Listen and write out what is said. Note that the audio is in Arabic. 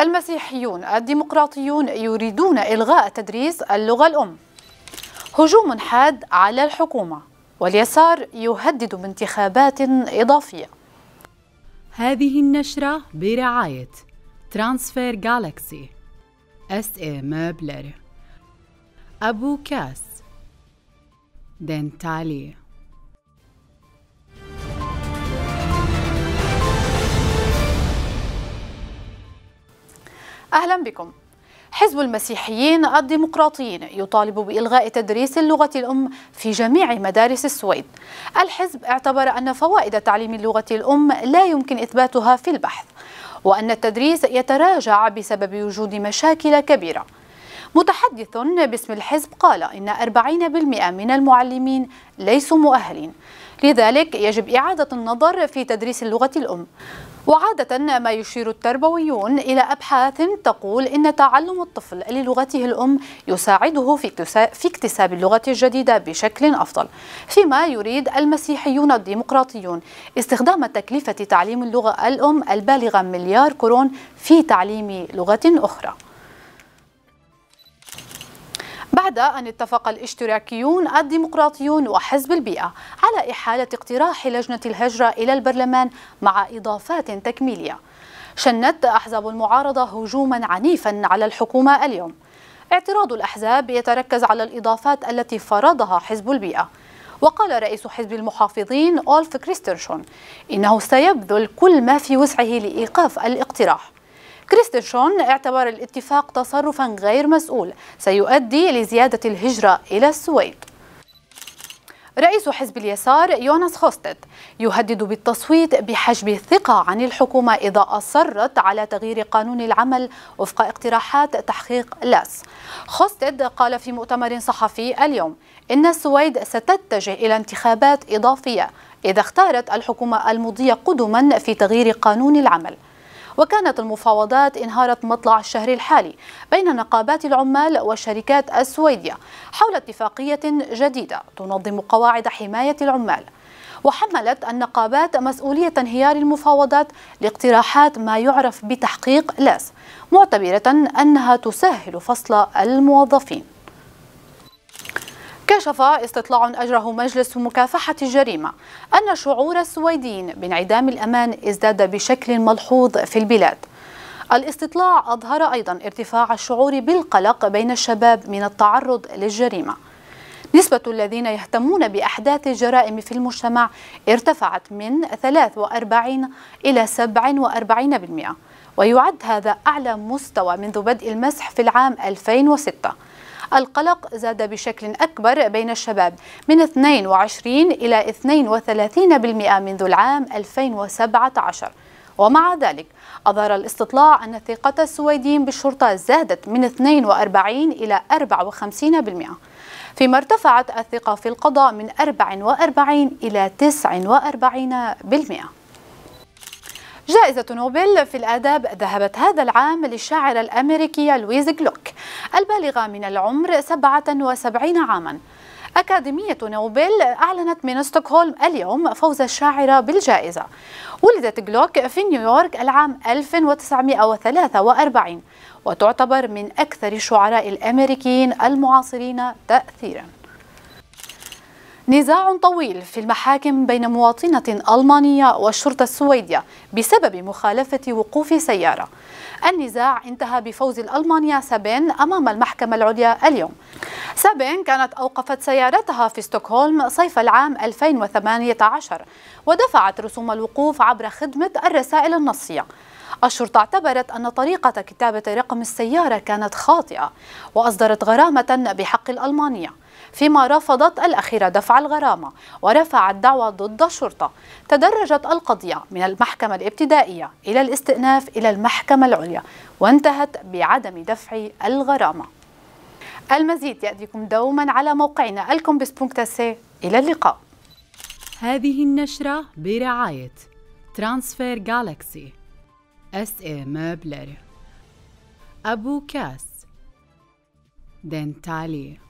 المسيحيون الديمقراطيون يريدون إلغاء تدريس اللغة الأم هجوم حاد على الحكومة واليسار يهدد بانتخابات إضافية هذه النشرة برعاية ترانسفير جالكسي اس اي مابلر أبو كاس دنتالي أهلا بكم حزب المسيحيين الديمقراطيين يطالب بإلغاء تدريس اللغة الأم في جميع مدارس السويد الحزب اعتبر أن فوائد تعليم اللغة الأم لا يمكن إثباتها في البحث وأن التدريس يتراجع بسبب وجود مشاكل كبيرة متحدث باسم الحزب قال إن 40% من المعلمين ليسوا مؤهلين لذلك يجب إعادة النظر في تدريس اللغة الأم وعادة ما يشير التربويون إلى أبحاث تقول إن تعلم الطفل للغته الأم يساعده في اكتساب اللغة الجديدة بشكل أفضل فيما يريد المسيحيون الديمقراطيون استخدام تكلفة تعليم اللغة الأم البالغة مليار كورون في تعليم لغة أخرى بعد أن اتفق الاشتراكيون الديمقراطيون وحزب البيئة على إحالة اقتراح لجنة الهجرة إلى البرلمان مع إضافات تكميلية شنت أحزاب المعارضة هجوما عنيفا على الحكومة اليوم اعتراض الأحزاب يتركز على الإضافات التي فرضها حزب البيئة وقال رئيس حزب المحافظين أولف كريسترشون إنه سيبذل كل ما في وسعه لإيقاف الاقتراح شون اعتبر الاتفاق تصرفا غير مسؤول سيؤدي لزيادة الهجرة إلى السويد رئيس حزب اليسار يونس خوستد يهدد بالتصويت بحجب الثقة عن الحكومة إذا أصرت على تغيير قانون العمل وفق اقتراحات تحقيق لاس خوستد قال في مؤتمر صحفي اليوم إن السويد ستتجه إلى انتخابات إضافية إذا اختارت الحكومة المضي قدما في تغيير قانون العمل وكانت المفاوضات انهارت مطلع الشهر الحالي بين نقابات العمال والشركات السويدية حول اتفاقية جديدة تنظم قواعد حماية العمال وحملت النقابات مسؤولية انهيار المفاوضات لاقتراحات ما يعرف بتحقيق لاس معتبرة أنها تسهل فصل الموظفين كشف استطلاع أجره مجلس مكافحة الجريمة أن شعور السويديين بانعدام الأمان ازداد بشكل ملحوظ في البلاد الاستطلاع أظهر أيضا ارتفاع الشعور بالقلق بين الشباب من التعرض للجريمة نسبة الذين يهتمون بأحداث الجرائم في المجتمع ارتفعت من 43 إلى 47% ويعد هذا أعلى مستوى منذ بدء المسح في العام 2006 القلق زاد بشكل أكبر بين الشباب من 22 إلى 32% منذ العام 2017 ومع ذلك أظهر الاستطلاع أن ثقة السويديين بالشرطة زادت من 42 إلى 54% فيما ارتفعت الثقة في القضاء من 44 إلى 49% جائزة نوبل في الآداب ذهبت هذا العام للشاعرة الأمريكية لويز جلوك البالغة من العمر 77 عاماً أكاديمية نوبل أعلنت من ستوكهولم اليوم فوز الشاعرة بالجائزة ولدت جلوك في نيويورك العام 1943 وتعتبر من أكثر الشعراء الأمريكيين المعاصرين تأثيراً نزاع طويل في المحاكم بين مواطنة ألمانية والشرطة السويدية بسبب مخالفة وقوف سيارة النزاع انتهى بفوز الألمانية سابين أمام المحكمة العليا اليوم سابين كانت أوقفت سيارتها في ستوكهولم صيف العام 2018 ودفعت رسوم الوقوف عبر خدمة الرسائل النصية الشرطة اعتبرت أن طريقة كتابة رقم السيارة كانت خاطئة وأصدرت غرامة بحق الألمانية فيما رفضت الأخيرة دفع الغرامة ورفعت دعوى ضد الشرطة تدرجت القضية من المحكمة الابتدائية إلى الاستئناف إلى المحكمة العليا وانتهت بعدم دفع الغرامة المزيد يأتيكم دوما على موقعنا سي إلى اللقاء هذه النشرة برعاية ترانسفير جالكسي es e möbler. Abu Kas. Dentali.